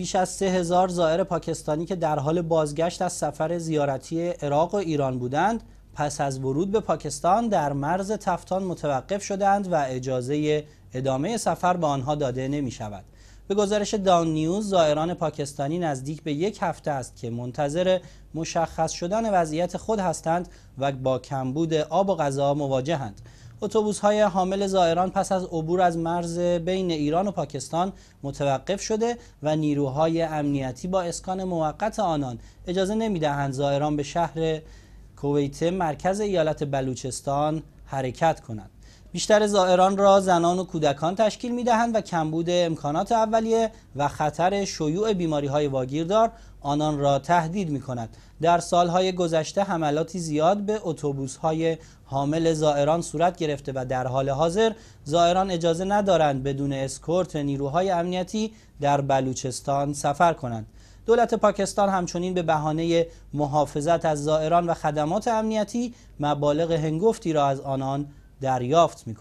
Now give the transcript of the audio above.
بیش از 3000 زائر پاکستانی که در حال بازگشت از سفر زیارتی عراق و ایران بودند پس از ورود به پاکستان در مرز تفتان متوقف شدند و اجازه ادامه سفر به آنها داده نمی شود. به گزارش دان نیوز زائران پاکستانی نزدیک به یک هفته است که منتظر مشخص شدن وضعیت خود هستند و با کمبود آب و غذا مواجهند. اتوبوس های حامل زائران پس از عبور از مرز بین ایران و پاکستان متوقف شده و نیروهای امنیتی با اسکان موقت آنان اجازه نمیدهند زائران به شهر کویته مرکز ایالت بلوچستان حرکت کنند بیشتر زائران را زنان و کودکان تشکیل می دهند و کمبود امکانات اولیه و خطر شیوع بیماری های واگیردار آنان را تهدید می کند. در سالهای گذشته حملاتی زیاد به اتوبوس های حامل زائران صورت گرفته و در حال حاضر زائران اجازه ندارند بدون اسکورت نیروهای امنیتی در بلوچستان سفر کنند. دولت پاکستان همچنین به بهانه محافظت از زائران و خدمات امنیتی مبالغ هنگفتی را از آنان دریافت می